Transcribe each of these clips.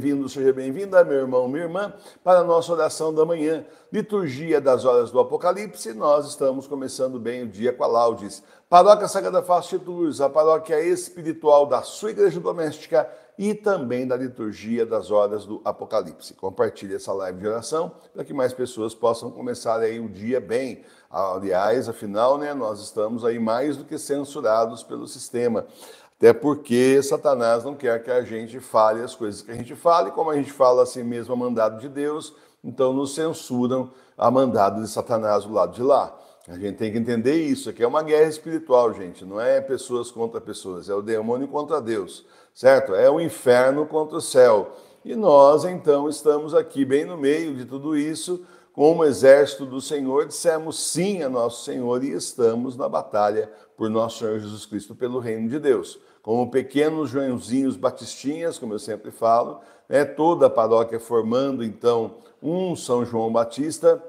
Bem-vindo, seja bem-vinda, meu irmão, minha irmã, para a nossa oração da manhã, liturgia das horas do Apocalipse. Nós estamos começando bem o dia com a Laudes. Paróquia Sagrada fácil de Tours, a paróquia espiritual da sua igreja doméstica e também da liturgia das horas do Apocalipse. Compartilhe essa live de oração para que mais pessoas possam começar aí o dia bem. Aliás, afinal, né, nós estamos aí mais do que censurados pelo sistema. Até porque Satanás não quer que a gente fale as coisas que a gente fala, e como a gente fala assim mesmo a mandado de Deus, então nos censuram a mandado de Satanás do lado de lá. A gente tem que entender isso, aqui é uma guerra espiritual, gente, não é pessoas contra pessoas, é o demônio contra Deus, certo? É o inferno contra o céu. E nós, então, estamos aqui bem no meio de tudo isso, como exército do Senhor, dissemos sim a nosso Senhor e estamos na batalha por nosso Senhor Jesus Cristo pelo reino de Deus como pequenos Joãozinhos Batistinhas, como eu sempre falo, né? toda a paróquia formando então um São João Batista,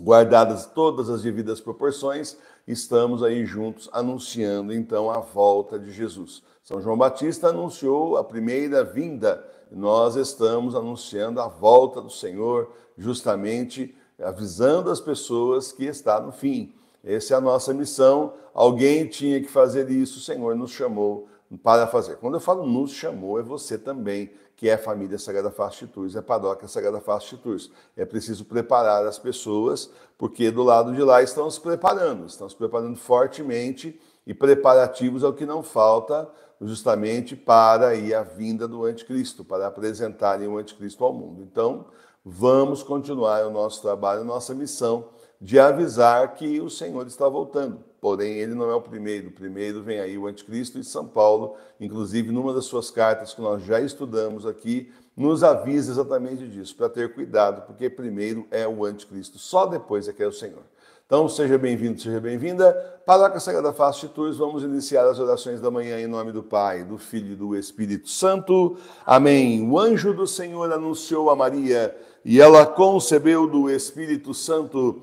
guardadas todas as devidas proporções, estamos aí juntos anunciando então a volta de Jesus. São João Batista anunciou a primeira vinda, nós estamos anunciando a volta do Senhor, justamente avisando as pessoas que está no fim. Essa é a nossa missão. Alguém tinha que fazer isso, o Senhor nos chamou para fazer. Quando eu falo nos chamou, é você também, que é a família Sagrada Fastitus, é a paróquia Sagrada Fastitus. É preciso preparar as pessoas, porque do lado de lá estão se preparando, estão se preparando fortemente e preparativos ao que não falta, justamente para a vinda do anticristo, para apresentarem o anticristo ao mundo. Então, vamos continuar o nosso trabalho, nossa missão de avisar que o Senhor está voltando porém ele não é o primeiro. O primeiro vem aí o Anticristo e São Paulo, inclusive numa das suas cartas que nós já estudamos aqui, nos avisa exatamente disso, para ter cuidado, porque primeiro é o Anticristo, só depois é que é o Senhor. Então seja bem-vindo, seja bem-vinda. Paróquia Sagrada Face de Tours, vamos iniciar as orações da manhã em nome do Pai, do Filho e do Espírito Santo. Amém. O anjo do Senhor anunciou a Maria e ela concebeu do Espírito Santo.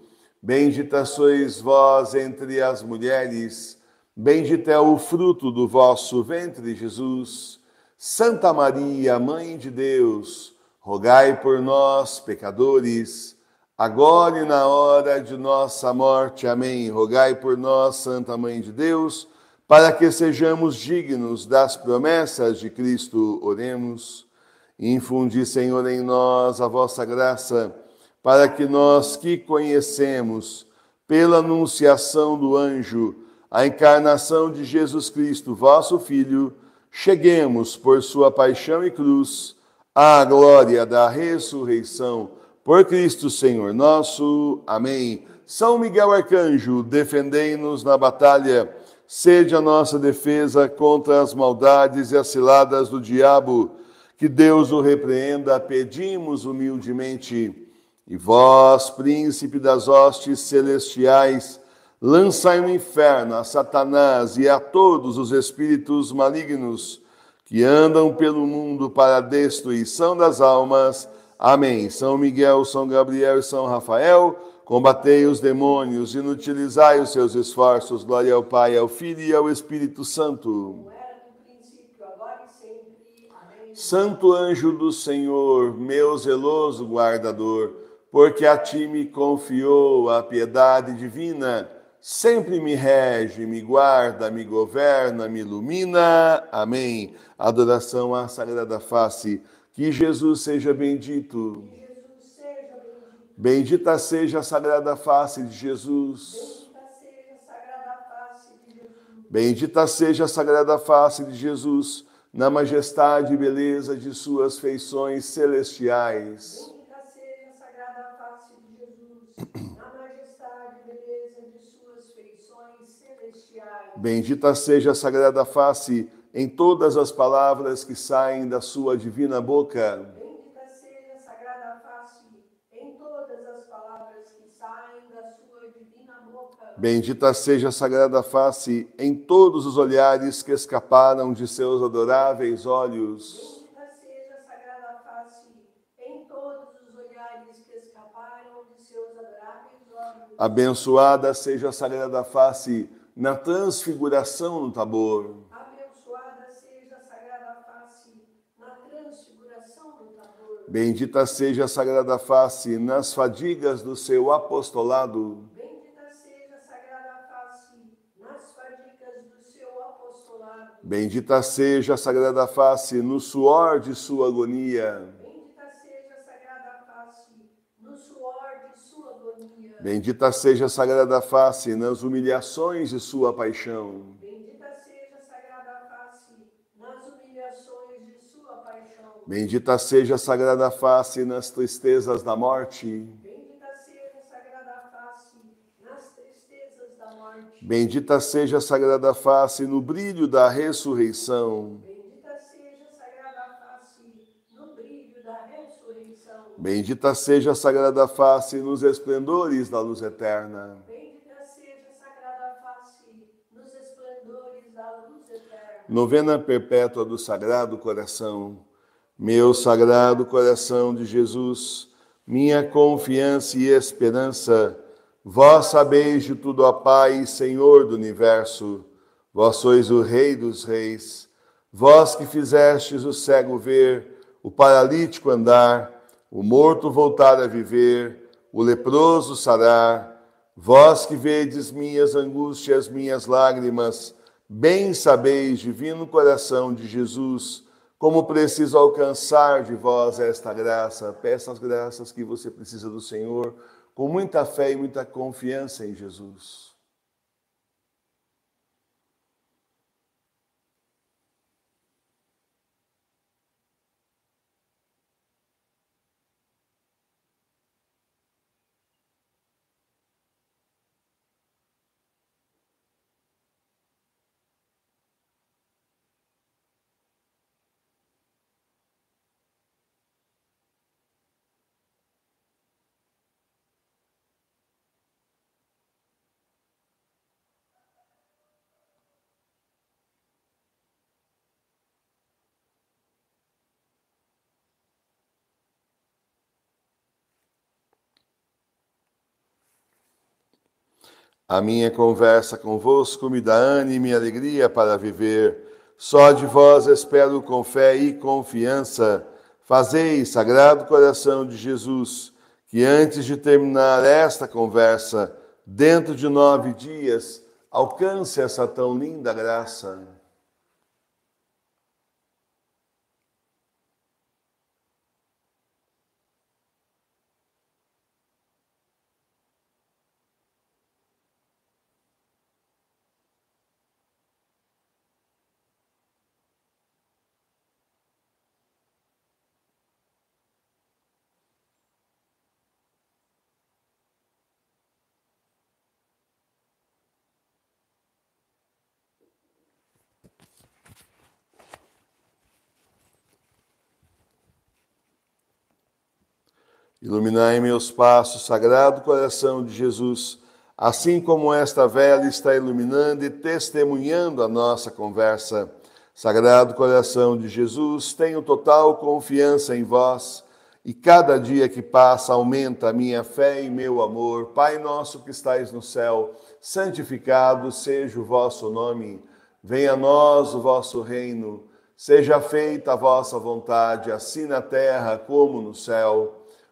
Bendita sois vós entre as mulheres, bendito é o fruto do vosso ventre, Jesus. Santa Maria, Mãe de Deus, rogai por nós, pecadores, agora e na hora de nossa morte. Amém. Rogai por nós, Santa Mãe de Deus, para que sejamos dignos das promessas de Cristo. Oremos. Infundi, Senhor, em nós a vossa graça para que nós que conhecemos pela anunciação do anjo a encarnação de Jesus Cristo, vosso Filho, cheguemos por sua paixão e cruz à glória da ressurreição por Cristo Senhor nosso. Amém. São Miguel Arcanjo, defendei-nos na batalha, sede a nossa defesa contra as maldades e as ciladas do diabo. Que Deus o repreenda, pedimos humildemente. E vós, príncipe das hostes celestiais, lançai no inferno a Satanás e a todos os espíritos malignos que andam pelo mundo para a destruição das almas. Amém. São Miguel, São Gabriel e São Rafael, combatei os demônios, inutilizai os seus esforços. Glória ao Pai, ao Filho e ao Espírito Santo. Santo anjo do Senhor, meu zeloso guardador, porque a ti me confiou a piedade divina. Sempre me rege, me guarda, me governa, me ilumina. Amém. Adoração à Sagrada Face. Que Jesus seja bendito. Bendita seja a Sagrada Face de Jesus. Bendita seja a Sagrada Face de Jesus, na majestade e beleza de suas feições celestiais majestade e beleza de suas feições celestiais. Bendita seja a sagrada face em todas as palavras que saem da sua divina boca. Bendita seja a sagrada face em todas as palavras que saem da sua divina boca. Bendita seja a sagrada face em todos os olhares que escaparam de seus adoráveis olhos. Abençoada seja a sagrada face na transfiguração no Tabor. Abençoada seja a sagrada face na transfiguração no Tabor. Bendita seja a sagrada face nas fadigas do seu apostolado. Bendita seja a sagrada face nas fadigas do seu apostolado. Bendita seja a sagrada face no suor de sua agonia. Bendita seja a sagrada face nas humilhações de sua paixão. Bendita seja a sagrada face nas humilhações de sua paixão. Bendita seja a sagrada face nas tristezas da morte. Bendita seja a sagrada face no brilho da ressurreição. Bendita seja a sagrada face nos esplendores da luz eterna. Bendita seja a sagrada face nos esplendores da luz eterna. Novena perpétua do Sagrado Coração. Meu Sagrado Coração de Jesus, minha confiança e esperança, vós sabeis de tudo, a Pai, Senhor do universo. Vós sois o Rei dos Reis. Vós que fizestes o cego ver, o paralítico andar, o morto voltar a viver, o leproso sarar. Vós que vedes minhas angústias, minhas lágrimas, bem sabeis, divino coração de Jesus, como preciso alcançar de vós esta graça. Peça as graças que você precisa do Senhor, com muita fé e muita confiança em Jesus. A minha conversa convosco me dá ânimo e alegria para viver. Só de vós espero com fé e confiança. Fazei, Sagrado Coração de Jesus, que antes de terminar esta conversa, dentro de nove dias, alcance essa tão linda graça. Iluminai meus passos, sagrado coração de Jesus, assim como esta vela está iluminando e testemunhando a nossa conversa. Sagrado coração de Jesus, tenho total confiança em vós e cada dia que passa aumenta a minha fé e meu amor. Pai nosso que estais no céu, santificado seja o vosso nome. Venha a nós o vosso reino. Seja feita a vossa vontade, assim na terra como no céu.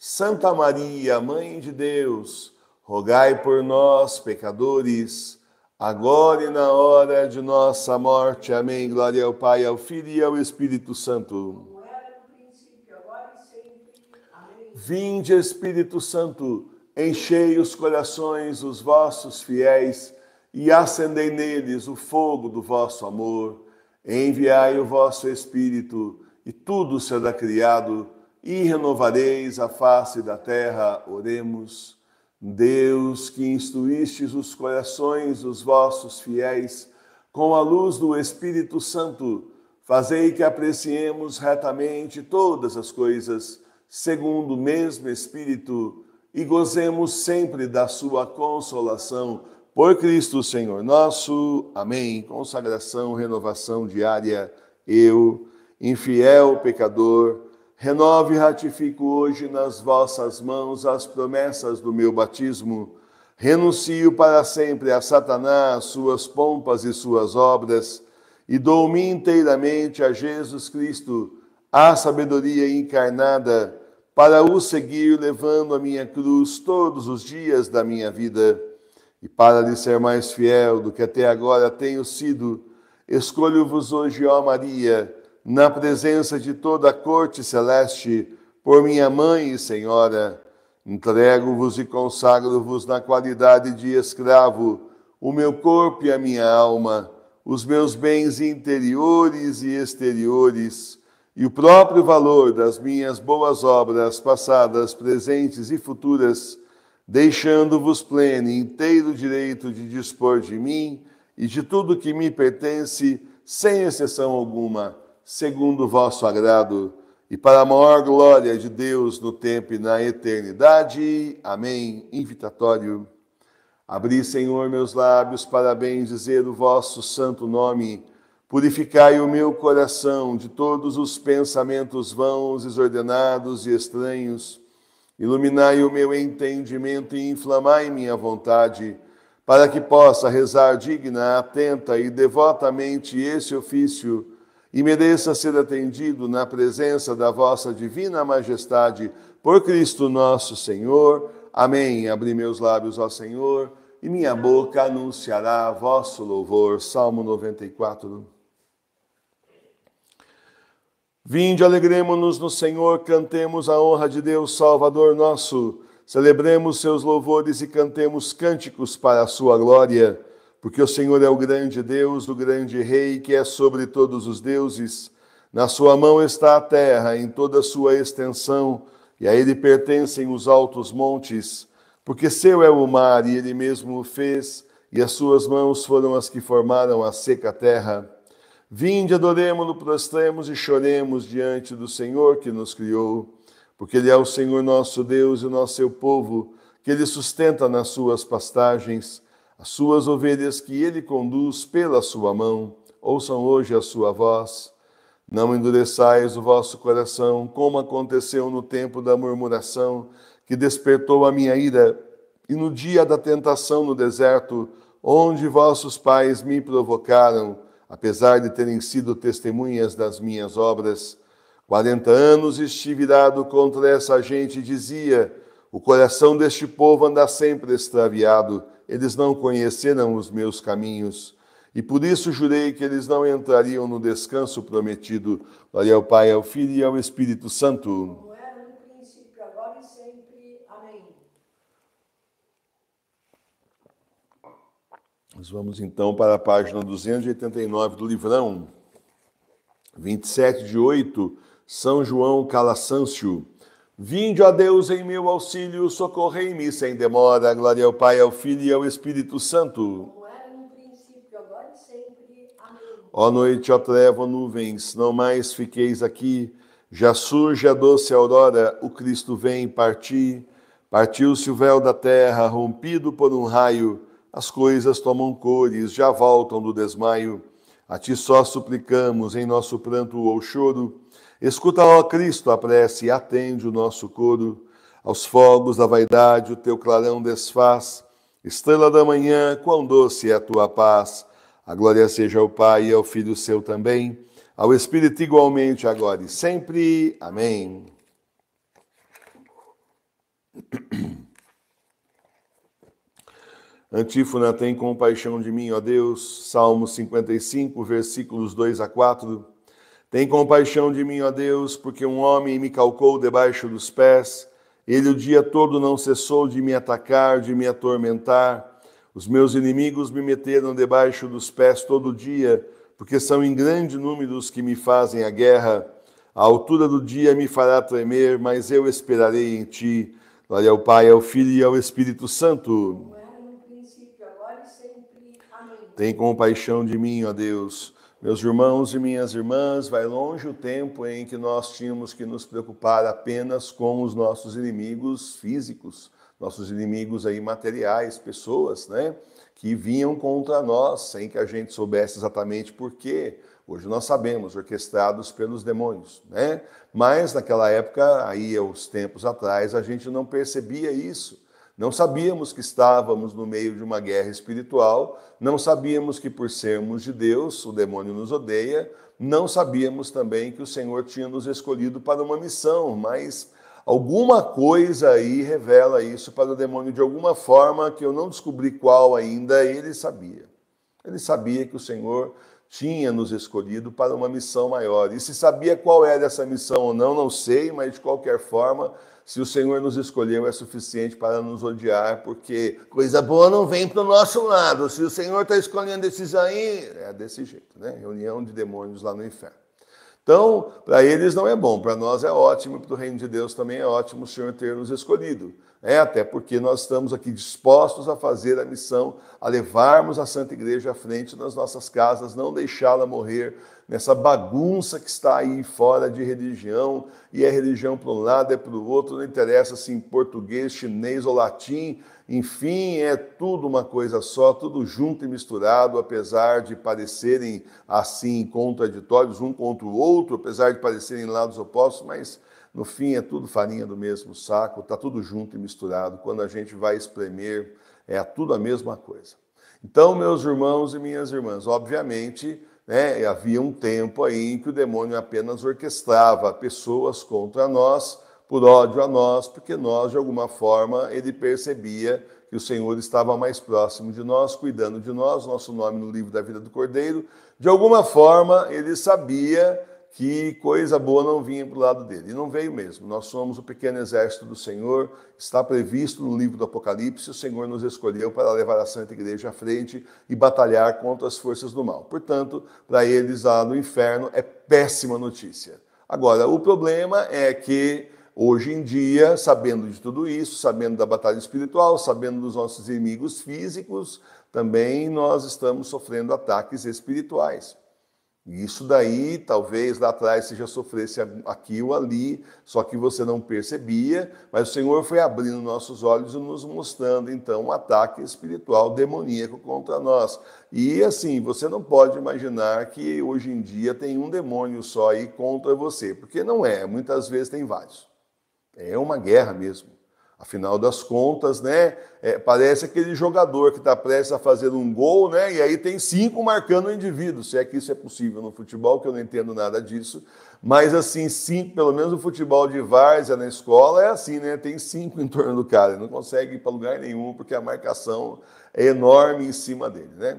Santa Maria, Mãe de Deus, rogai por nós, pecadores, agora e na hora de nossa morte. Amém. Glória ao Pai, ao Filho e ao Espírito Santo. Vinde, Espírito Santo, enchei os corações dos vossos fiéis e acendei neles o fogo do vosso amor. Enviai o vosso Espírito e tudo será criado e renovareis a face da terra. Oremos. Deus, que instruístes os corações dos vossos fiéis com a luz do Espírito Santo, fazei que apreciemos retamente todas as coisas, segundo o mesmo Espírito, e gozemos sempre da sua consolação. Por Cristo Senhor nosso. Amém. Consagração, renovação diária. Eu, infiel pecador, Renove e ratifico hoje nas vossas mãos as promessas do meu batismo. Renuncio para sempre a Satanás, suas pompas e suas obras, e dou-me inteiramente a Jesus Cristo, a sabedoria encarnada, para o seguir levando a minha cruz todos os dias da minha vida. E para lhe ser mais fiel do que até agora tenho sido, escolho-vos hoje, ó Maria, na presença de toda a corte celeste, por minha mãe e senhora, entrego-vos e consagro-vos na qualidade de escravo, o meu corpo e a minha alma, os meus bens interiores e exteriores, e o próprio valor das minhas boas obras, passadas, presentes e futuras, deixando-vos pleno e inteiro direito de dispor de mim e de tudo que me pertence, sem exceção alguma segundo o vosso agrado, e para a maior glória de Deus no tempo e na eternidade. Amém. Invitatório. Abri, Senhor, meus lábios para bem dizer o vosso santo nome. Purificai o meu coração de todos os pensamentos vãos, desordenados e estranhos. Iluminai o meu entendimento e inflamai minha vontade, para que possa rezar digna, atenta e devotamente esse ofício e mereça ser atendido na presença da vossa divina majestade, por Cristo nosso Senhor. Amém. Abri meus lábios ao Senhor, e minha boca anunciará vosso louvor. Salmo 94. Vinde, alegremos-nos no Senhor, cantemos a honra de Deus, Salvador nosso. Celebremos seus louvores e cantemos cânticos para a sua glória porque o Senhor é o grande Deus, o grande Rei que é sobre todos os deuses. Na sua mão está a terra em toda a sua extensão, e a ele pertencem os altos montes, porque seu é o mar e ele mesmo o fez, e as suas mãos foram as que formaram a seca terra. Vinde, adoremos, lo prostremos e choremos diante do Senhor que nos criou, porque ele é o Senhor nosso Deus e o nosso seu povo, que ele sustenta nas suas pastagens as suas ovelhas que ele conduz pela sua mão, ouçam hoje a sua voz. Não endureçais o vosso coração, como aconteceu no tempo da murmuração, que despertou a minha ira, e no dia da tentação no deserto, onde vossos pais me provocaram, apesar de terem sido testemunhas das minhas obras. Quarenta anos estive dado contra essa gente e dizia: O coração deste povo anda sempre extraviado eles não conheceram os meus caminhos, e por isso jurei que eles não entrariam no descanso prometido. Glória ao Pai, ao Filho e ao Espírito Santo. Como era no princípio, agora e sempre. Amém. Nós vamos então para a página 289 do livrão, 27 de 8, São João Calasâncio. Vinde a Deus em meu auxílio, socorrei-me sem demora. Glória ao Pai, ao Filho e ao Espírito Santo. era no princípio, agora e sempre. Amém. Ó noite, ó treva, ó nuvens, não mais fiqueis aqui. Já surge a doce aurora, o Cristo vem partir. Partiu-se o véu da terra, rompido por um raio. As coisas tomam cores, já voltam do desmaio. A ti só suplicamos, em nosso pranto ou choro Escuta, ó Cristo, a prece e atende o nosso coro. Aos fogos da vaidade o teu clarão desfaz. Estrela da manhã, quão doce é a tua paz. A glória seja ao Pai e ao Filho seu também, ao Espírito igualmente, agora e sempre. Amém. Antífona, tem compaixão de mim, ó Deus. Salmo 55, versículos 2 a 4. Tem compaixão de mim, ó Deus, porque um homem me calcou debaixo dos pés. Ele o dia todo não cessou de me atacar, de me atormentar. Os meus inimigos me meteram debaixo dos pés todo dia, porque são em grande número os que me fazem a guerra. A altura do dia me fará tremer, mas eu esperarei em ti. Glória ao Pai, ao Filho e ao Espírito Santo. É Tem compaixão de mim, ó Deus meus irmãos e minhas irmãs, vai longe o tempo em que nós tínhamos que nos preocupar apenas com os nossos inimigos físicos, nossos inimigos aí materiais, pessoas, né, que vinham contra nós sem que a gente soubesse exatamente por quê. Hoje nós sabemos, orquestrados pelos demônios, né? Mas naquela época, aí aos tempos atrás, a gente não percebia isso. Não sabíamos que estávamos no meio de uma guerra espiritual, não sabíamos que, por sermos de Deus, o demônio nos odeia, não sabíamos também que o Senhor tinha nos escolhido para uma missão, mas alguma coisa aí revela isso para o demônio de alguma forma que eu não descobri qual ainda, ele sabia. Ele sabia que o Senhor tinha nos escolhido para uma missão maior. E se sabia qual era essa missão ou não, não sei, mas de qualquer forma, se o Senhor nos escolheu, é suficiente para nos odiar, porque coisa boa não vem para o nosso lado. Se o Senhor está escolhendo esses aí, é desse jeito, né? Reunião de demônios lá no inferno. Então, para eles não é bom, para nós é ótimo, para o reino de Deus também é ótimo o Senhor ter nos escolhido. É, até porque nós estamos aqui dispostos a fazer a missão, a levarmos a Santa Igreja à frente nas nossas casas, não deixá-la morrer nessa bagunça que está aí fora de religião, e é religião para um lado, é para o outro, não interessa se em português, chinês ou latim, enfim, é tudo uma coisa só, tudo junto e misturado, apesar de parecerem assim contraditórios um contra o outro, apesar de parecerem lados opostos, mas no fim é tudo farinha do mesmo saco, está tudo junto e misturado. Quando a gente vai espremer, é tudo a mesma coisa. Então, meus irmãos e minhas irmãs, obviamente, né, havia um tempo aí em que o demônio apenas orquestrava pessoas contra nós por ódio a nós, porque nós, de alguma forma, ele percebia que o Senhor estava mais próximo de nós, cuidando de nós, nosso nome no livro da vida do Cordeiro. De alguma forma, ele sabia que coisa boa não vinha para o lado dele. E não veio mesmo. Nós somos o pequeno exército do Senhor, está previsto no livro do Apocalipse, o Senhor nos escolheu para levar a Santa Igreja à frente e batalhar contra as forças do mal. Portanto, para eles lá no inferno é péssima notícia. Agora, o problema é que Hoje em dia, sabendo de tudo isso, sabendo da batalha espiritual, sabendo dos nossos inimigos físicos, também nós estamos sofrendo ataques espirituais. Isso daí, talvez lá atrás você já sofresse aqui ou ali, só que você não percebia, mas o Senhor foi abrindo nossos olhos e nos mostrando então um ataque espiritual demoníaco contra nós. E assim, você não pode imaginar que hoje em dia tem um demônio só aí contra você, porque não é, muitas vezes tem vários. É uma guerra mesmo. Afinal das contas, né? É, parece aquele jogador que está prestes a fazer um gol, né? E aí tem cinco marcando o indivíduo. Se é que isso é possível no futebol, que eu não entendo nada disso. Mas assim, cinco, pelo menos o futebol de várzea na escola é assim, né? Tem cinco em torno do cara. Ele não consegue ir para lugar nenhum, porque a marcação é enorme em cima dele, né?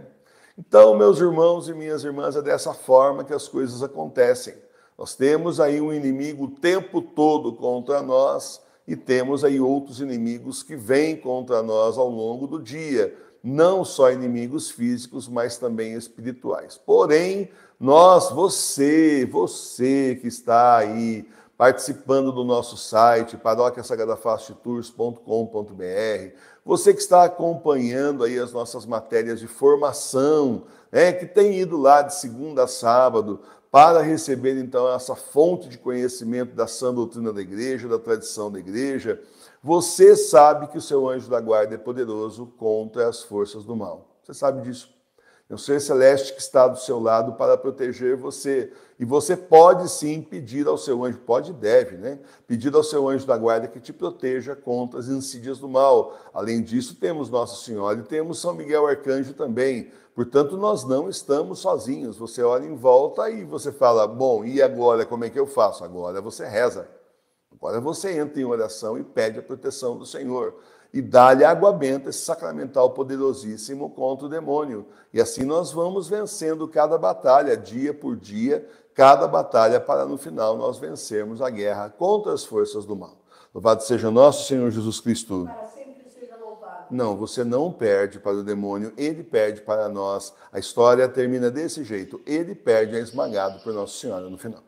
Então, meus irmãos e minhas irmãs, é dessa forma que as coisas acontecem. Nós temos aí um inimigo o tempo todo contra nós e temos aí outros inimigos que vêm contra nós ao longo do dia, não só inimigos físicos, mas também espirituais. Porém, nós, você, você que está aí participando do nosso site, paróquiasagradafastiturs.com.br, você que está acompanhando aí as nossas matérias de formação, né, que tem ido lá de segunda a sábado para receber então essa fonte de conhecimento da sã doutrina da igreja, da tradição da igreja, você sabe que o seu anjo da guarda é poderoso contra as forças do mal. Você sabe disso. É sou ser celeste que está do seu lado para proteger você. E você pode sim pedir ao seu anjo, pode e deve, né? Pedir ao seu anjo da guarda que te proteja contra as insídias do mal. Além disso, temos Nossa Senhora e temos São Miguel Arcanjo também. Portanto, nós não estamos sozinhos. Você olha em volta e você fala: bom, e agora? Como é que eu faço? Agora você reza. Agora você entra em oração e pede a proteção do Senhor e dá-lhe água benta, esse sacramental poderosíssimo contra o demônio. E assim nós vamos vencendo cada batalha, dia por dia, cada batalha, para no final nós vencermos a guerra contra as forças do mal. Louvado seja nosso Senhor Jesus Cristo. Para sempre seja louvado. Não, você não perde para o demônio, ele perde para nós. A história termina desse jeito: ele perde, é esmagado por Nossa Senhora no final.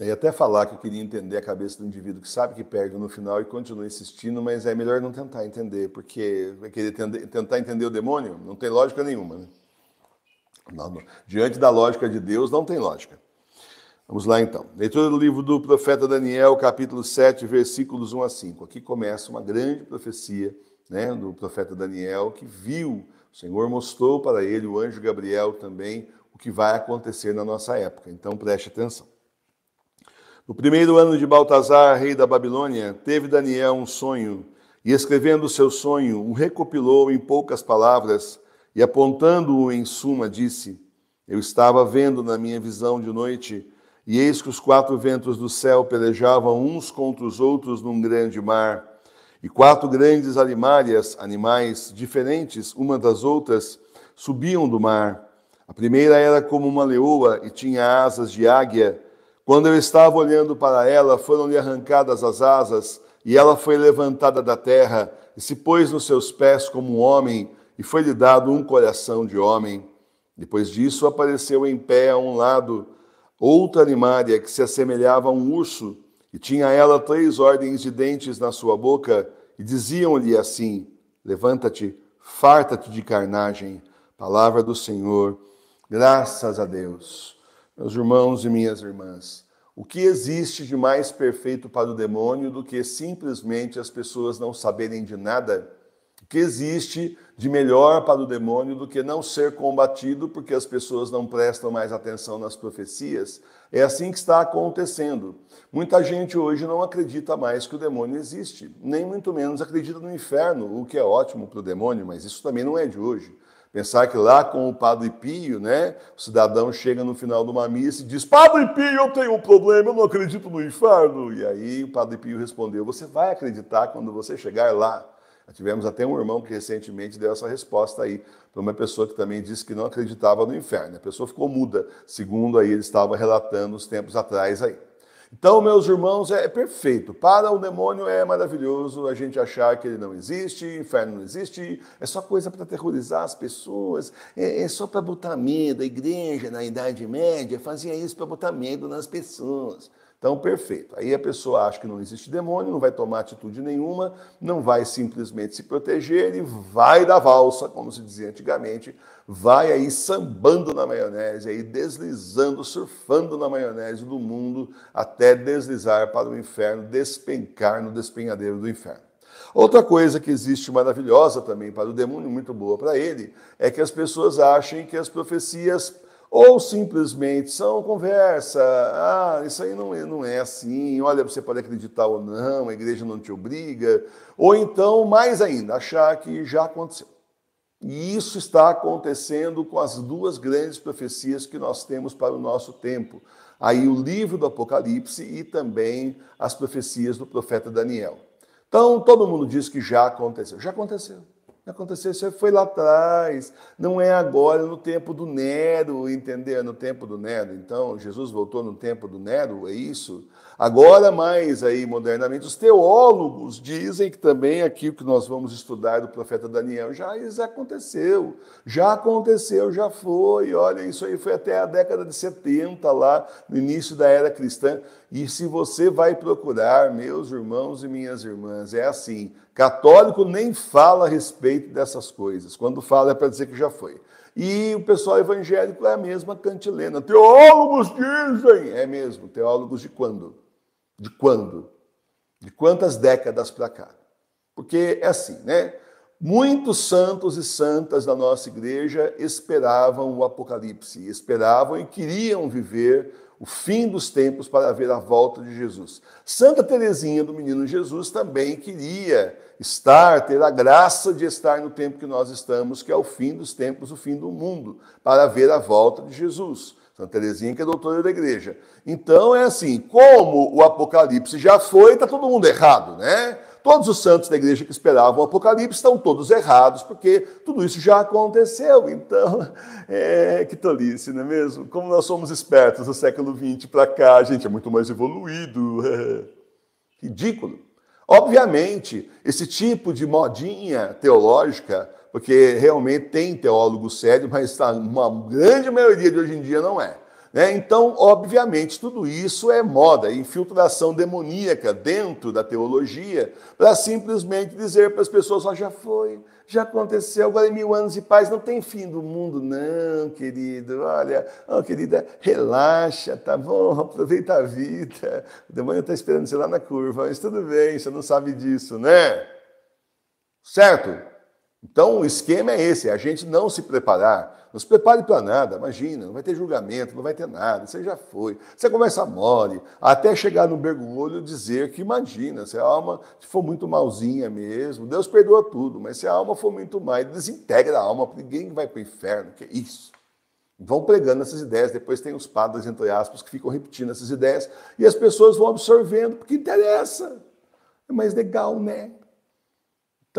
E até falar que eu queria entender a cabeça do indivíduo que sabe que perde no final e continua insistindo, mas é melhor não tentar entender, porque vai querer tender, tentar entender o demônio não tem lógica nenhuma. Né? Não, não. Diante da lógica de Deus, não tem lógica. Vamos lá então. Leitura do livro do profeta Daniel, capítulo 7, versículos 1 a 5. Aqui começa uma grande profecia né, do profeta Daniel que viu, o Senhor mostrou para ele, o anjo Gabriel também, o que vai acontecer na nossa época. Então preste atenção. No primeiro ano de Baltazar, rei da Babilônia, teve Daniel um sonho, e escrevendo o seu sonho, o recopilou em poucas palavras, e apontando-o em suma, disse: Eu estava vendo na minha visão de noite, e eis que os quatro ventos do céu pelejavam uns contra os outros num grande mar, e quatro grandes alimárias, animais diferentes uma das outras, subiam do mar. A primeira era como uma leoa e tinha asas de águia quando eu estava olhando para ela, foram-lhe arrancadas as asas, e ela foi levantada da terra, e se pôs nos seus pés como um homem, e foi-lhe dado um coração de homem. Depois disso, apareceu em pé a um lado outra animária que se assemelhava a um urso, e tinha ela três ordens de dentes na sua boca, e diziam-lhe assim: Levanta-te, farta-te de carnagem. Palavra do Senhor, graças a Deus. Meus irmãos e minhas irmãs, o que existe de mais perfeito para o demônio do que simplesmente as pessoas não saberem de nada? O que existe de melhor para o demônio do que não ser combatido porque as pessoas não prestam mais atenção nas profecias? É assim que está acontecendo. Muita gente hoje não acredita mais que o demônio existe, nem muito menos acredita no inferno, o que é ótimo para o demônio, mas isso também não é de hoje. Pensar que lá com o Padre Pio, né, o cidadão chega no final de uma missa e diz: Padre Pio, eu tenho um problema, eu não acredito no inferno. E aí o Padre Pio respondeu: Você vai acreditar quando você chegar lá. Tivemos até um irmão que recentemente deu essa resposta aí para uma pessoa que também disse que não acreditava no inferno. A pessoa ficou muda, segundo aí ele estava relatando os tempos atrás aí. Então, meus irmãos, é perfeito. Para o demônio é maravilhoso a gente achar que ele não existe, inferno não existe, é só coisa para aterrorizar as pessoas, é, é só para botar medo. A igreja, na Idade Média, fazia isso para botar medo nas pessoas. Então, perfeito. Aí a pessoa acha que não existe demônio, não vai tomar atitude nenhuma, não vai simplesmente se proteger e vai da valsa, como se dizia antigamente, vai aí sambando na maionese, aí deslizando, surfando na maionese do mundo até deslizar para o inferno, despencar no despenhadeiro do inferno. Outra coisa que existe maravilhosa também para o demônio, muito boa para ele, é que as pessoas achem que as profecias ou simplesmente são conversa, ah, isso aí não é, não é assim, olha, você pode acreditar ou não, a igreja não te obriga. Ou então, mais ainda, achar que já aconteceu. E isso está acontecendo com as duas grandes profecias que nós temos para o nosso tempo. Aí o livro do Apocalipse e também as profecias do profeta Daniel. Então, todo mundo diz que já aconteceu. Já aconteceu. Aconteceu isso foi lá atrás, não é agora, no tempo do Nero, entender? No tempo do Nero. Então, Jesus voltou no tempo do Nero, é isso? Agora, mais aí, modernamente, os teólogos dizem que também é aqui o que nós vamos estudar do profeta Daniel já isso aconteceu, já aconteceu, já foi. Olha, isso aí foi até a década de 70, lá no início da era cristã. E se você vai procurar, meus irmãos e minhas irmãs, é assim: Católico nem fala a respeito dessas coisas. Quando fala é para dizer que já foi. E o pessoal evangélico é a mesma cantilena. Teólogos dizem! É mesmo, teólogos de quando? De quando? De quantas décadas para cá? Porque é assim, né? Muitos santos e santas da nossa igreja esperavam o Apocalipse, esperavam e queriam viver o fim dos tempos para ver a volta de Jesus. Santa Teresinha do Menino Jesus também queria estar, ter a graça de estar no tempo que nós estamos, que é o fim dos tempos, o fim do mundo, para ver a volta de Jesus. Santa Teresinha, que é doutora da igreja. Então é assim, como o Apocalipse já foi, está todo mundo errado, né? Todos os santos da igreja que esperavam o Apocalipse estão todos errados, porque tudo isso já aconteceu. Então, é, que tolice, não é mesmo? Como nós somos espertos do século XX para cá, a gente é muito mais evoluído. Ridículo. Obviamente, esse tipo de modinha teológica, porque realmente tem teólogo sério, mas tá uma grande maioria de hoje em dia não é. Né? Então, obviamente, tudo isso é moda, infiltração demoníaca dentro da teologia, para simplesmente dizer para as pessoas: oh, já foi, já aconteceu, agora em mil anos de paz, não tem fim do mundo, não, querido. Olha, oh, querida, relaxa, tá bom, aproveita a vida. O demônio está esperando você lá na curva, mas tudo bem, você não sabe disso, né? Certo? Então, o esquema é esse: é a gente não se preparar. Não se prepare para nada, imagina, não vai ter julgamento, não vai ter nada, você já foi. Você começa mole, até chegar no mergulho, e dizer que, imagina, se a alma for muito malzinha mesmo, Deus perdoa tudo, mas se a alma for muito mal, desintegra a alma, ninguém vai para o inferno, que é isso. Vão pregando essas ideias, depois tem os padres, entre aspas, que ficam repetindo essas ideias, e as pessoas vão absorvendo, porque interessa. É mais legal, né?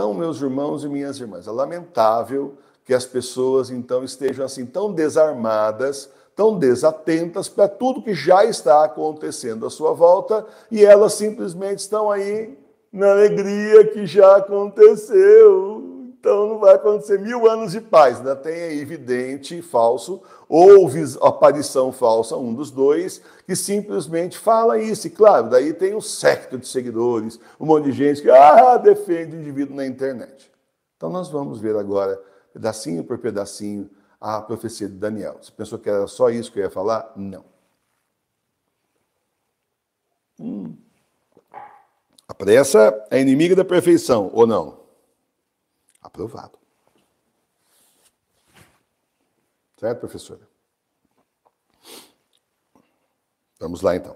Então, meus irmãos e minhas irmãs, é lamentável que as pessoas então estejam assim tão desarmadas, tão desatentas para tudo que já está acontecendo à sua volta e elas simplesmente estão aí na alegria que já aconteceu. Então não vai acontecer mil anos de paz. Ainda né? tem aí evidente falso, ou aparição falsa, um dos dois, que simplesmente fala isso. E claro, daí tem um secto de seguidores, um monte de gente que ah, defende o indivíduo na internet. Então nós vamos ver agora, pedacinho por pedacinho, a profecia de Daniel. Você pensou que era só isso que eu ia falar? Não. Hum. A pressa é inimiga da perfeição, ou não? Aprovado. Certo, professora? Vamos lá então.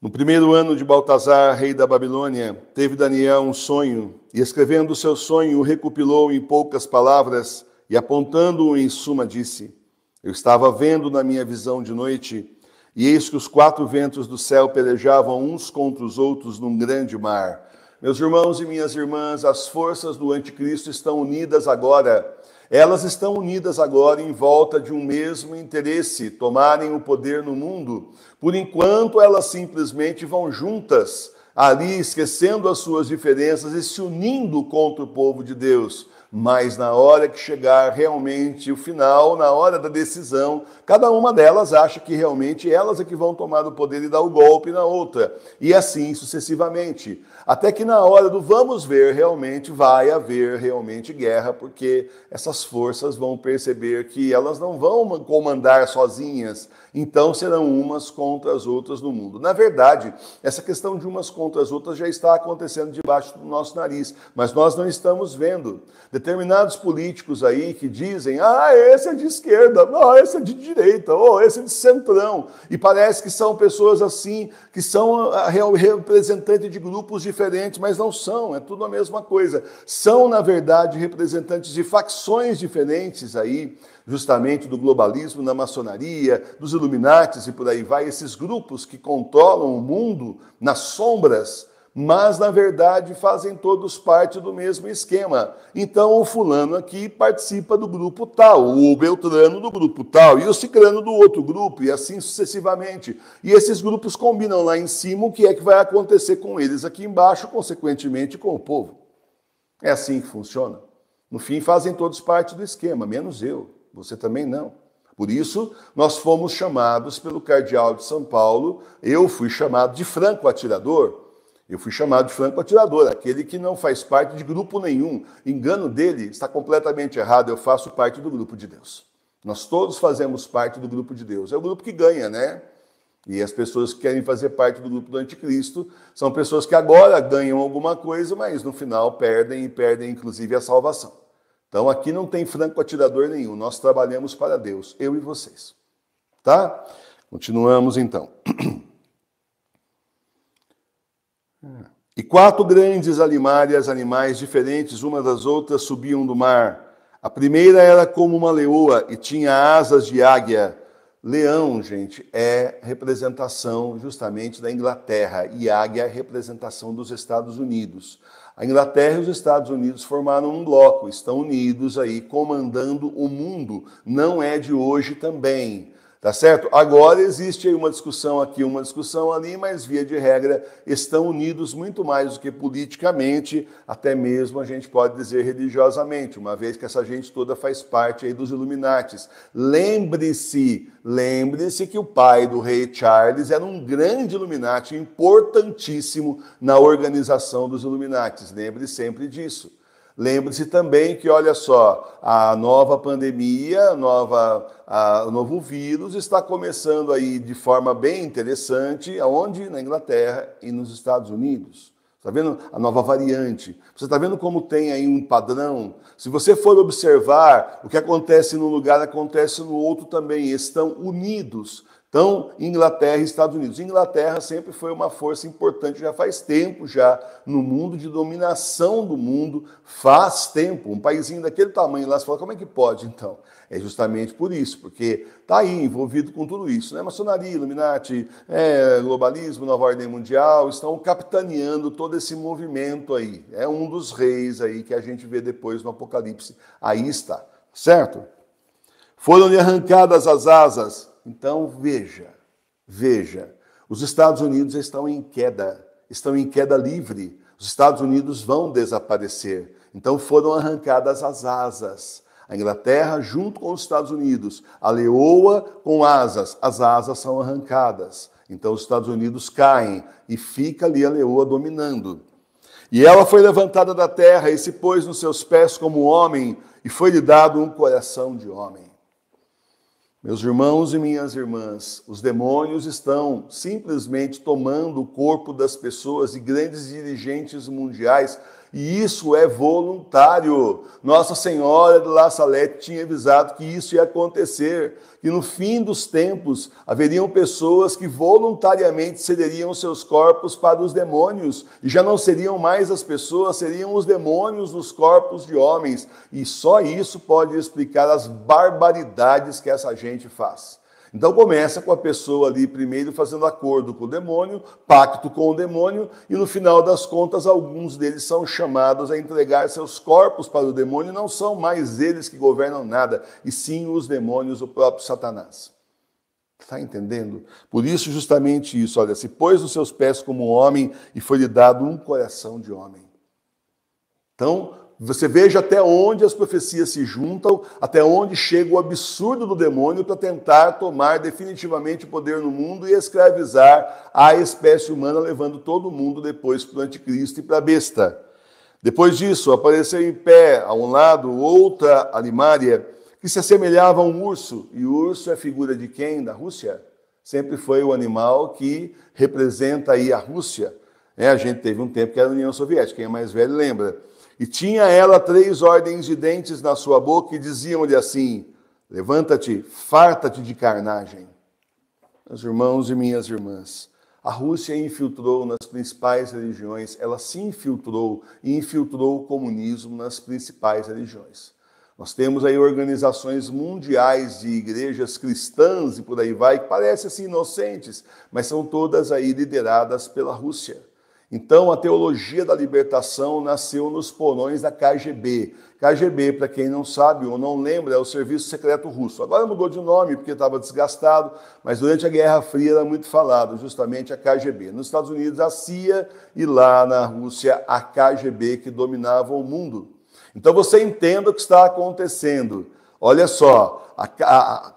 No primeiro ano de Baltazar, rei da Babilônia, teve Daniel um sonho, e escrevendo o seu sonho, o recopilou em poucas palavras, e apontando-o em suma, disse: Eu estava vendo na minha visão de noite, e eis que os quatro ventos do céu pelejavam uns contra os outros num grande mar, meus irmãos e minhas irmãs, as forças do anticristo estão unidas agora. Elas estão unidas agora em volta de um mesmo interesse, tomarem o poder no mundo. Por enquanto, elas simplesmente vão juntas, ali esquecendo as suas diferenças e se unindo contra o povo de Deus. Mas na hora que chegar realmente o final, na hora da decisão, cada uma delas acha que realmente elas é que vão tomar o poder e dar o golpe na outra. E assim sucessivamente. Até que na hora do vamos ver, realmente vai haver realmente guerra, porque essas forças vão perceber que elas não vão comandar sozinhas então serão umas contra as outras no mundo. Na verdade, essa questão de umas contra as outras já está acontecendo debaixo do nosso nariz, mas nós não estamos vendo. Determinados políticos aí que dizem: ah, esse é de esquerda, ah, esse é de direita, ou oh, esse é de centrão, e parece que são pessoas assim, que são ah, representantes de grupos diferentes, mas não são, é tudo a mesma coisa. São, na verdade, representantes de facções diferentes aí justamente do globalismo na maçonaria, dos iluminatis e por aí vai, esses grupos que controlam o mundo nas sombras, mas na verdade fazem todos parte do mesmo esquema. Então o fulano aqui participa do grupo tal, o Beltrano do grupo tal e o Cicrano do outro grupo e assim sucessivamente. E esses grupos combinam lá em cima o que é que vai acontecer com eles aqui embaixo, consequentemente com o povo. É assim que funciona. No fim fazem todos parte do esquema, menos eu. Você também não. Por isso, nós fomos chamados pelo cardeal de São Paulo, eu fui chamado de franco atirador. Eu fui chamado de franco atirador, aquele que não faz parte de grupo nenhum. Engano dele está completamente errado, eu faço parte do grupo de Deus. Nós todos fazemos parte do grupo de Deus. É o grupo que ganha, né? E as pessoas que querem fazer parte do grupo do anticristo são pessoas que agora ganham alguma coisa, mas no final perdem e perdem inclusive a salvação. Então aqui não tem franco atirador nenhum, nós trabalhamos para Deus, eu e vocês. Tá? Continuamos então. E quatro grandes alimárias, animais diferentes uma das outras, subiam do mar. A primeira era como uma leoa e tinha asas de águia. Leão, gente, é representação justamente da Inglaterra e águia é representação dos Estados Unidos. A Inglaterra e os Estados Unidos formaram um bloco, estão unidos aí, comandando o mundo. Não é de hoje também. Tá certo? Agora existe uma discussão aqui, uma discussão ali, mas via de regra estão unidos muito mais do que politicamente, até mesmo a gente pode dizer religiosamente, uma vez que essa gente toda faz parte aí dos Illuminates. Lembre-se, lembre-se que o pai do rei Charles era um grande Illuminati, importantíssimo na organização dos Illuminates. Lembre sempre disso. Lembre-se também que, olha só, a nova pandemia, nova, a, o novo vírus está começando aí de forma bem interessante, aonde? Na Inglaterra e nos Estados Unidos. Está vendo a nova variante? Você está vendo como tem aí um padrão? Se você for observar, o que acontece num lugar acontece no outro também. Estão unidos. Então, Inglaterra e Estados Unidos. Inglaterra sempre foi uma força importante, já faz tempo já, no mundo de dominação do mundo, faz tempo. Um paísinho daquele tamanho lá, você fala, como é que pode, então? É justamente por isso, porque está aí envolvido com tudo isso, né? Maçonaria, Illuminati, é, globalismo, nova ordem mundial, estão capitaneando todo esse movimento aí. É um dos reis aí que a gente vê depois no Apocalipse. Aí está, certo? Foram-lhe arrancadas as asas então veja, veja, os Estados Unidos estão em queda, estão em queda livre. Os Estados Unidos vão desaparecer. Então foram arrancadas as asas. A Inglaterra, junto com os Estados Unidos, a leoa com asas, as asas são arrancadas. Então os Estados Unidos caem e fica ali a leoa dominando. E ela foi levantada da terra e se pôs nos seus pés como homem, e foi-lhe dado um coração de homem. Meus irmãos e minhas irmãs, os demônios estão simplesmente tomando o corpo das pessoas e grandes dirigentes mundiais e isso é voluntário. Nossa Senhora de La Salete tinha avisado que isso ia acontecer, que no fim dos tempos haveriam pessoas que voluntariamente cederiam seus corpos para os demônios, e já não seriam mais as pessoas, seriam os demônios nos corpos de homens. E só isso pode explicar as barbaridades que essa gente faz. Então começa com a pessoa ali primeiro fazendo acordo com o demônio, pacto com o demônio, e no final das contas, alguns deles são chamados a entregar seus corpos para o demônio, e não são mais eles que governam nada, e sim os demônios, o próprio Satanás. Está entendendo? Por isso, justamente isso, olha, se pôs nos seus pés como homem e foi-lhe dado um coração de homem. Então, você veja até onde as profecias se juntam, até onde chega o absurdo do demônio para tentar tomar definitivamente o poder no mundo e escravizar a espécie humana, levando todo mundo depois para o anticristo e para a besta. Depois disso, apareceu em pé, a um lado, outra animária que se assemelhava a um urso. E o urso é figura de quem? Da Rússia. Sempre foi o animal que representa aí a Rússia. É, a gente teve um tempo que era a União Soviética, quem é mais velho lembra. E tinha ela três ordens de dentes na sua boca e diziam-lhe assim: Levanta-te, farta-te de carnagem. Meus irmãos e minhas irmãs, a Rússia infiltrou nas principais religiões, ela se infiltrou e infiltrou o comunismo nas principais religiões. Nós temos aí organizações mundiais de igrejas cristãs e por aí vai, que parecem assim inocentes, mas são todas aí lideradas pela Rússia. Então, a teologia da libertação nasceu nos porões da KGB. KGB, para quem não sabe ou não lembra, é o Serviço Secreto Russo. Agora mudou de nome porque estava desgastado, mas durante a Guerra Fria era muito falado, justamente a KGB. Nos Estados Unidos, a CIA e lá na Rússia, a KGB que dominava o mundo. Então, você entenda o que está acontecendo. Olha só, a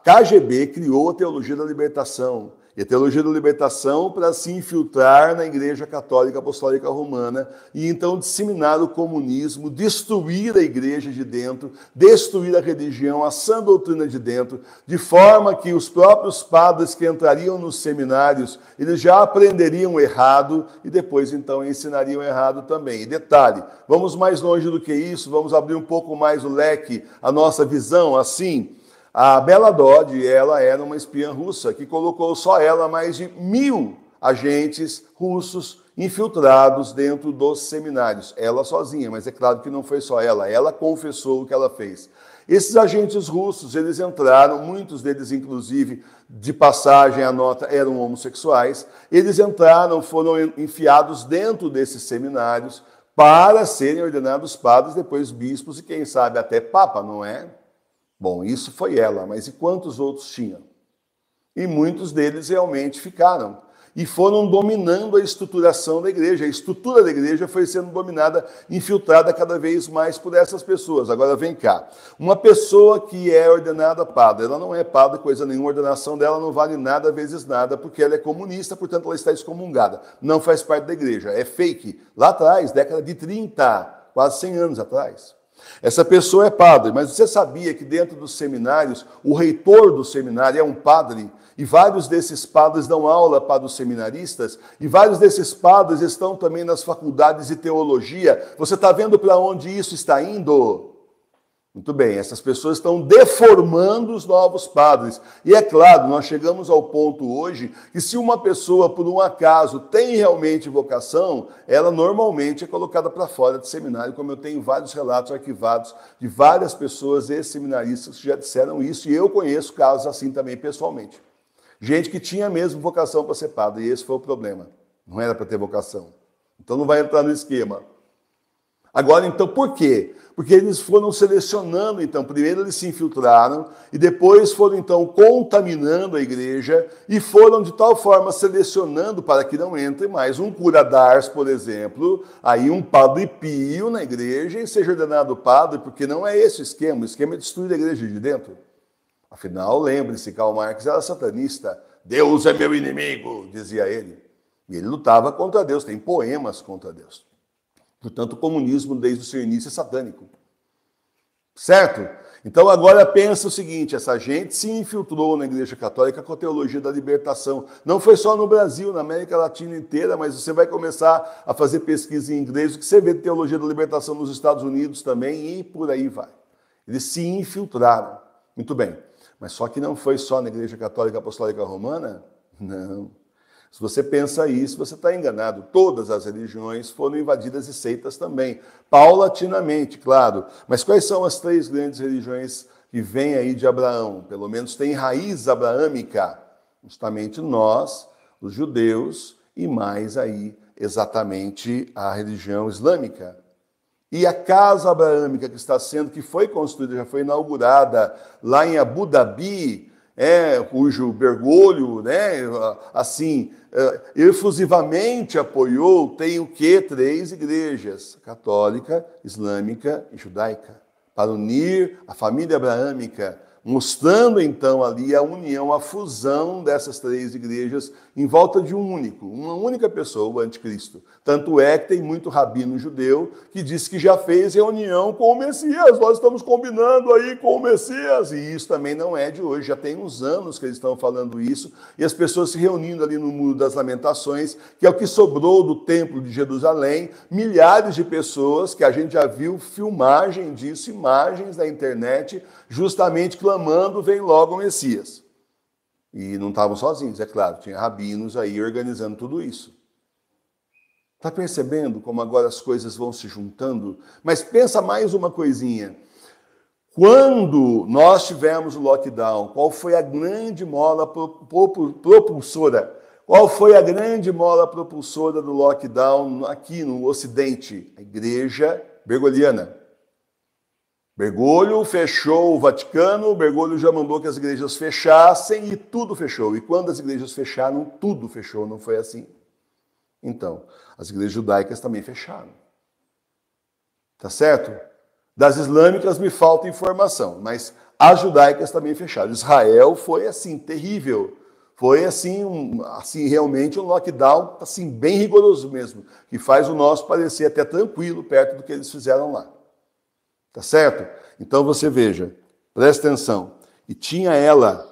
KGB criou a teologia da libertação e a teologia da libertação para se infiltrar na Igreja Católica Apostólica Romana e então disseminar o comunismo, destruir a Igreja de dentro, destruir a religião, a sã doutrina de dentro, de forma que os próprios padres que entrariam nos seminários, eles já aprenderiam errado e depois então ensinariam errado também. E detalhe, vamos mais longe do que isso, vamos abrir um pouco mais o leque, a nossa visão, assim, a Bela Dodd, ela era uma espiã russa que colocou só ela mais de mil agentes russos infiltrados dentro dos seminários. Ela sozinha, mas é claro que não foi só ela. Ela confessou o que ela fez. Esses agentes russos, eles entraram, muitos deles, inclusive, de passagem, a nota, eram homossexuais. Eles entraram, foram enfiados dentro desses seminários para serem ordenados padres, depois bispos e, quem sabe, até papa, não é? Bom, isso foi ela, mas e quantos outros tinham? E muitos deles realmente ficaram e foram dominando a estruturação da igreja. A estrutura da igreja foi sendo dominada, infiltrada cada vez mais por essas pessoas. Agora vem cá. Uma pessoa que é ordenada padre, ela não é padre, coisa nenhuma, a ordenação dela não vale nada vezes nada, porque ela é comunista, portanto ela está excomungada. Não faz parte da igreja, é fake. Lá atrás, década de 30, quase 100 anos atrás. Essa pessoa é padre, mas você sabia que dentro dos seminários, o reitor do seminário é um padre? E vários desses padres dão aula para os seminaristas, e vários desses padres estão também nas faculdades de teologia. Você está vendo para onde isso está indo? Muito bem, essas pessoas estão deformando os novos padres. E é claro, nós chegamos ao ponto hoje que, se uma pessoa, por um acaso, tem realmente vocação, ela normalmente é colocada para fora de seminário, como eu tenho vários relatos arquivados de várias pessoas, ex-seminaristas, que já disseram isso, e eu conheço casos assim também pessoalmente. Gente que tinha mesmo vocação para ser padre, e esse foi o problema. Não era para ter vocação. Então não vai entrar no esquema. Agora, então, por quê? porque eles foram selecionando, então, primeiro eles se infiltraram e depois foram, então, contaminando a igreja e foram, de tal forma, selecionando para que não entre mais um cura d'Ars, por exemplo, aí um padre pio na igreja e seja ordenado padre, porque não é esse o esquema, o esquema é destruir a igreja de dentro. Afinal, lembre-se, Karl Marx era satanista. Deus é meu inimigo, dizia ele. E ele lutava contra Deus, tem poemas contra Deus. Portanto, o comunismo, desde o seu início, é satânico. Certo? Então, agora pensa o seguinte: essa gente se infiltrou na Igreja Católica com a teologia da libertação. Não foi só no Brasil, na América Latina inteira, mas você vai começar a fazer pesquisa em inglês, o que você vê de teologia da libertação nos Estados Unidos também, e por aí vai. Eles se infiltraram. Muito bem. Mas só que não foi só na Igreja Católica Apostólica Romana? Não. Se você pensa isso, você está enganado. Todas as religiões foram invadidas e seitas também, paulatinamente, claro. Mas quais são as três grandes religiões que vêm aí de Abraão? Pelo menos tem raiz abraâmica. Justamente nós, os judeus, e mais aí exatamente a religião islâmica. E a casa abraâmica que está sendo, que foi construída, já foi inaugurada lá em Abu Dhabi, é, cujo Bergoglio, né, assim, é, efusivamente apoiou, tem o quê? Três igrejas, católica, islâmica e judaica, para unir a família abraâmica, mostrando então ali a união, a fusão dessas três igrejas em volta de um único, uma única pessoa, o anticristo. Tanto é que tem muito rabino judeu que diz que já fez reunião com o Messias, nós estamos combinando aí com o Messias. E isso também não é de hoje, já tem uns anos que eles estão falando isso, e as pessoas se reunindo ali no Muro das Lamentações, que é o que sobrou do Templo de Jerusalém, milhares de pessoas que a gente já viu filmagem disso, imagens na internet, justamente clamando: vem logo o Messias. E não estavam sozinhos, é claro, tinha rabinos aí organizando tudo isso. Está percebendo como agora as coisas vão se juntando? Mas pensa mais uma coisinha. Quando nós tivemos o lockdown, qual foi a grande mola propulsora? Qual foi a grande mola propulsora do lockdown aqui no Ocidente? A igreja bergoliana. Bergoglio fechou o Vaticano, Bergoglio já mandou que as igrejas fechassem e tudo fechou. E quando as igrejas fecharam, tudo fechou, não foi assim? Então, as igrejas judaicas também fecharam. Tá certo? Das islâmicas me falta informação, mas as judaicas também fecharam. Israel foi assim, terrível. Foi assim, um, assim realmente um lockdown assim bem rigoroso mesmo, que faz o nosso parecer até tranquilo perto do que eles fizeram lá. Tá certo? Então você veja, presta atenção. E tinha ela,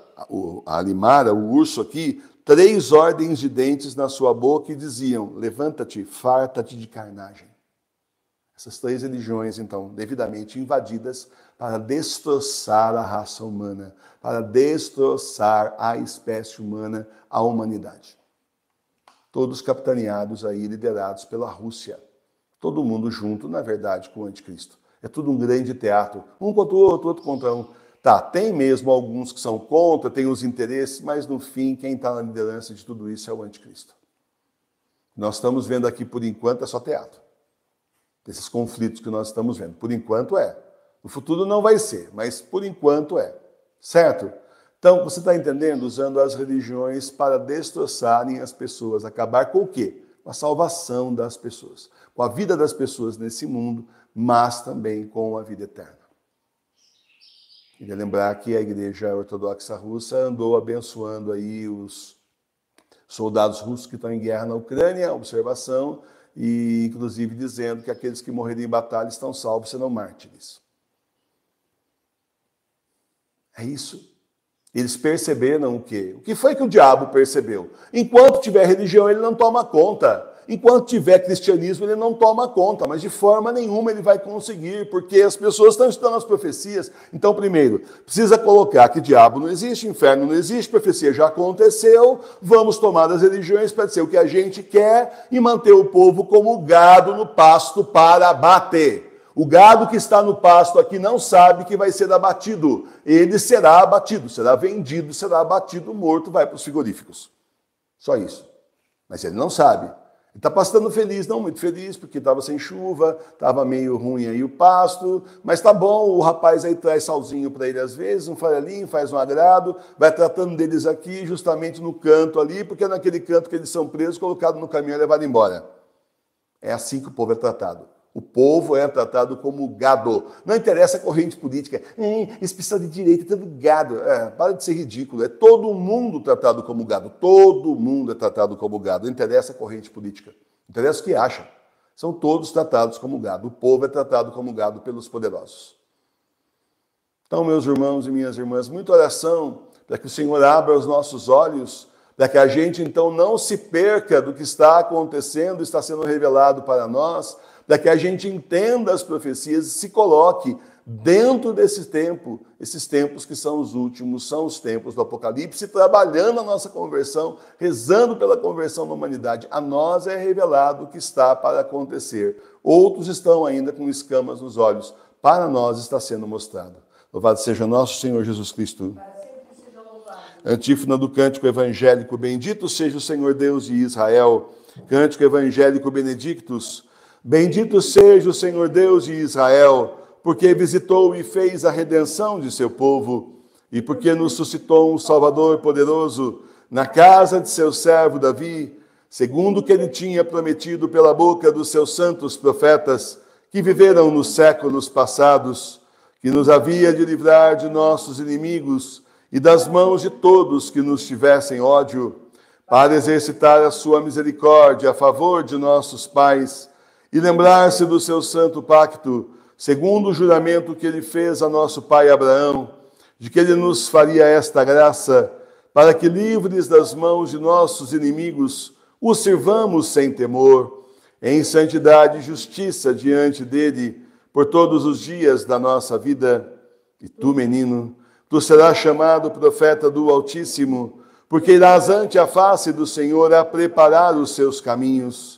a Alimara, o urso aqui, três ordens de dentes na sua boca que diziam: Levanta-te, farta-te de carnagem. Essas três religiões, então, devidamente invadidas para destroçar a raça humana, para destroçar a espécie humana, a humanidade. Todos capitaneados aí, liderados pela Rússia. Todo mundo junto, na verdade, com o anticristo. É tudo um grande teatro. Um contra o outro, outro contra um. Tá, tem mesmo alguns que são contra, tem os interesses, mas no fim, quem está na liderança de tudo isso é o anticristo. Nós estamos vendo aqui, por enquanto, é só teatro. Esses conflitos que nós estamos vendo. Por enquanto é. No futuro não vai ser, mas por enquanto é. Certo? Então, você está entendendo? Usando as religiões para destroçarem as pessoas. Acabar com o quê? com a salvação das pessoas, com a vida das pessoas nesse mundo, mas também com a vida eterna. Queria lembrar que a Igreja Ortodoxa Russa andou abençoando aí os soldados russos que estão em guerra na Ucrânia, observação, e inclusive dizendo que aqueles que morrerem em batalha estão salvos, serão mártires. É isso eles perceberam o quê? O que foi que o diabo percebeu? Enquanto tiver religião, ele não toma conta. Enquanto tiver cristianismo, ele não toma conta, mas de forma nenhuma ele vai conseguir, porque as pessoas estão estudando as profecias. Então, primeiro, precisa colocar que diabo não existe, inferno não existe, profecia já aconteceu, vamos tomar as religiões para ser o que a gente quer e manter o povo como gado no pasto para bater. O gado que está no pasto aqui não sabe que vai ser abatido. Ele será abatido, será vendido, será abatido, morto, vai para os frigoríficos. Só isso. Mas ele não sabe. Ele está pastando feliz, não muito feliz, porque estava sem chuva, estava meio ruim aí o pasto, mas tá bom, o rapaz aí traz salzinho para ele às vezes, um farelinho, faz um agrado, vai tratando deles aqui, justamente no canto ali, porque é naquele canto que eles são presos, colocados no caminhão e levados embora. É assim que o povo é tratado. O povo é tratado como gado. Não interessa a corrente política. Hum, esse pessoal de direita todo então, gado. É, para de ser ridículo. É todo mundo tratado como gado. Todo mundo é tratado como gado. Não interessa a corrente política. Não interessa o que acham. São todos tratados como gado. O povo é tratado como gado pelos poderosos. Então, meus irmãos e minhas irmãs, muita oração para que o Senhor abra os nossos olhos, para que a gente então não se perca do que está acontecendo, está sendo revelado para nós para que a gente entenda as profecias e se coloque dentro desse tempo, esses tempos que são os últimos, são os tempos do Apocalipse, trabalhando a nossa conversão, rezando pela conversão da humanidade. A nós é revelado o que está para acontecer. Outros estão ainda com escamas nos olhos. Para nós está sendo mostrado. Louvado seja nosso Senhor Jesus Cristo. Antífona do cântico evangélico: Bendito seja o Senhor Deus de Israel. Cântico evangélico Benedictus. Bendito seja o Senhor Deus de Israel, porque visitou e fez a redenção de seu povo, e porque nos suscitou um Salvador poderoso na casa de seu servo Davi, segundo o que ele tinha prometido pela boca dos seus santos profetas, que viveram nos séculos passados, que nos havia de livrar de nossos inimigos e das mãos de todos que nos tivessem ódio, para exercitar a sua misericórdia a favor de nossos pais e lembrar-se do seu santo pacto, segundo o juramento que ele fez a nosso pai Abraão, de que ele nos faria esta graça, para que, livres das mãos de nossos inimigos, o sirvamos sem temor, em santidade e justiça diante dele, por todos os dias da nossa vida. E tu, menino, tu serás chamado profeta do Altíssimo, porque irás ante a face do Senhor a preparar os seus caminhos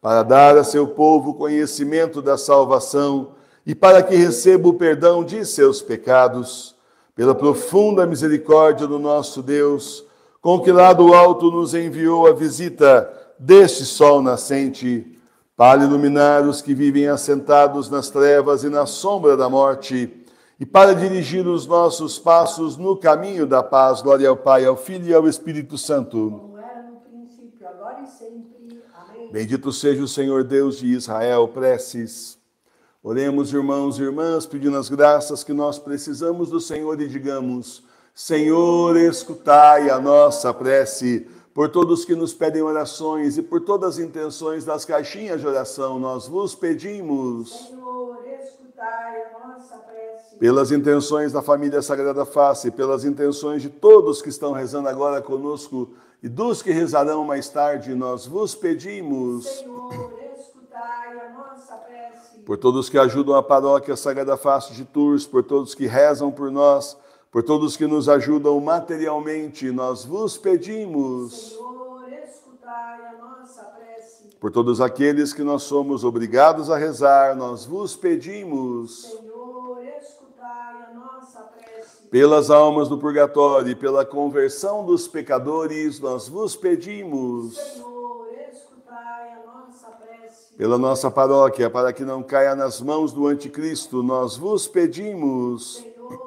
para dar a seu povo conhecimento da salvação e para que receba o perdão de seus pecados, pela profunda misericórdia do nosso Deus, com que lá do alto nos enviou a visita deste sol nascente, para iluminar os que vivem assentados nas trevas e na sombra da morte, e para dirigir os nossos passos no caminho da paz. Glória ao Pai, ao Filho e ao Espírito Santo. Como era no princípio, agora e sempre Bendito seja o Senhor Deus de Israel, preces. Oremos, irmãos e irmãs, pedindo as graças que nós precisamos do Senhor e digamos: Senhor, escutai a nossa prece. Por todos que nos pedem orações e por todas as intenções das caixinhas de oração, nós vos pedimos. Senhor, escutai a nossa pelas intenções da família Sagrada Face, pelas intenções de todos que estão rezando agora conosco e dos que rezarão mais tarde, nós vos pedimos. Senhor, escutai a nossa prece. Por todos que ajudam a paróquia Sagrada Face de Tours, por todos que rezam por nós, por todos que nos ajudam materialmente, nós vos pedimos. Senhor, escutai a nossa prece. Por todos aqueles que nós somos obrigados a rezar, nós vos pedimos. Senhor, pelas almas do purgatório e pela conversão dos pecadores, nós vos pedimos. Senhor, escutai a nossa prece. Pela nossa paróquia, para que não caia nas mãos do anticristo, nós vos pedimos. Senhor,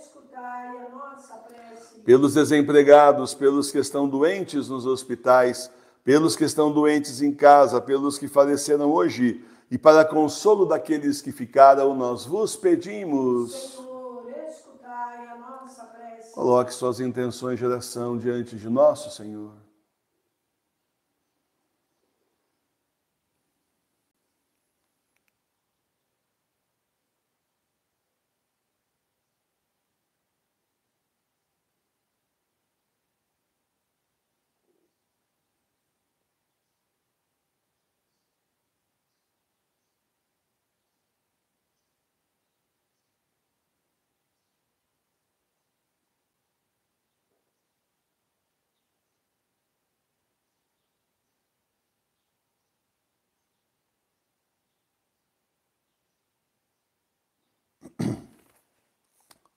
escutai a nossa prece. Pelos desempregados, pelos que estão doentes nos hospitais, pelos que estão doentes em casa, pelos que faleceram hoje, e para consolo daqueles que ficaram, nós vos pedimos. Senhor, Coloque suas intenções de oração diante de nosso Senhor.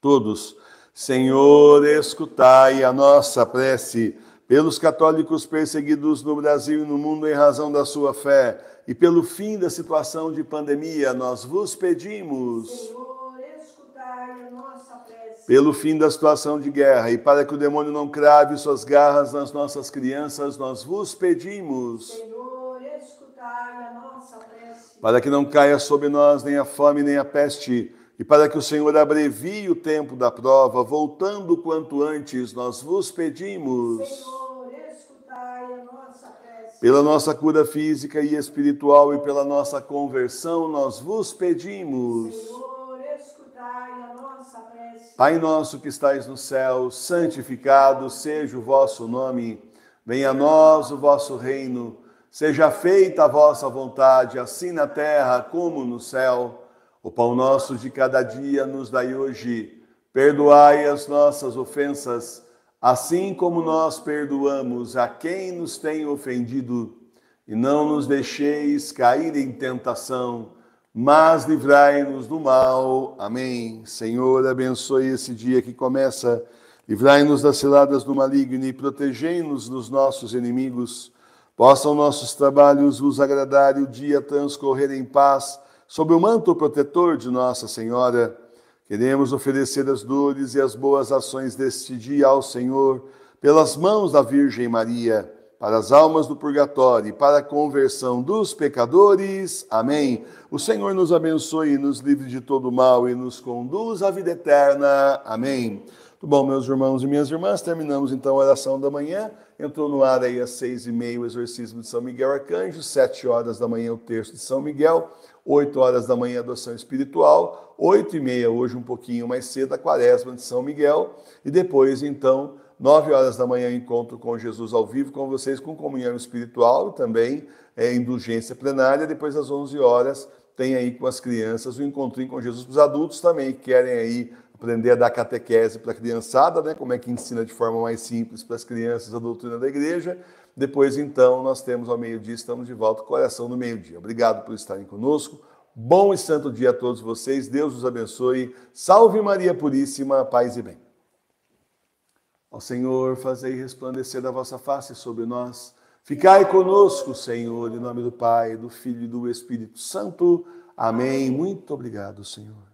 Todos, Senhor, escutai a nossa prece pelos católicos perseguidos no Brasil e no mundo em razão da sua fé e pelo fim da situação de pandemia, nós vos pedimos. Senhor, escutai a nossa prece. Pelo fim da situação de guerra e para que o demônio não crave suas garras nas nossas crianças, nós vos pedimos. Senhor, escutai a nossa prece. Para que não caia sobre nós nem a fome nem a peste e para que o Senhor abrevie o tempo da prova, voltando quanto antes, nós vos pedimos. Senhor, escutai a nossa prece. Pela nossa cura física e espiritual e pela nossa conversão, nós vos pedimos. Senhor, escutai a nossa prece. Pai nosso que estais no céu, santificado seja o vosso nome. Venha a nós o vosso reino. Seja feita a vossa vontade, assim na terra como no céu. O pão nosso de cada dia nos dai hoje. Perdoai as nossas ofensas, assim como nós perdoamos a quem nos tem ofendido. E não nos deixeis cair em tentação, mas livrai-nos do mal. Amém. Senhor, abençoe esse dia que começa. Livrai-nos das ciladas do maligno e protegei-nos dos nossos inimigos. Possam nossos trabalhos vos agradar e o dia transcorrer em paz Sob o manto protetor de Nossa Senhora, queremos oferecer as dores e as boas ações deste dia ao Senhor, pelas mãos da Virgem Maria, para as almas do purgatório e para a conversão dos pecadores. Amém. O Senhor nos abençoe, e nos livre de todo mal e nos conduz à vida eterna. Amém. Muito bom, meus irmãos e minhas irmãs, terminamos então a oração da manhã. Entrou no ar aí às seis e meia o exorcismo de São Miguel Arcanjo, sete horas da manhã o texto de São Miguel. 8 horas da manhã, adoção espiritual, 8 e meia, hoje um pouquinho mais cedo, a quaresma de São Miguel, e depois, então, 9 horas da manhã, encontro com Jesus ao vivo, com vocês, com comunhão espiritual, também é, indulgência plenária, depois às 11 horas, tem aí com as crianças o encontrinho com Jesus, para os adultos também, que querem aí aprender a dar catequese para a criançada, né? como é que ensina de forma mais simples para as crianças a doutrina da igreja, depois, então, nós temos ao meio-dia, estamos de volta, coração no meio-dia. Obrigado por estarem conosco. Bom e santo dia a todos vocês. Deus os abençoe. Salve Maria Puríssima, paz e bem. Ó Senhor, fazei resplandecer da vossa face sobre nós. Ficai conosco, Senhor, em nome do Pai, do Filho e do Espírito Santo. Amém. Muito obrigado, Senhor.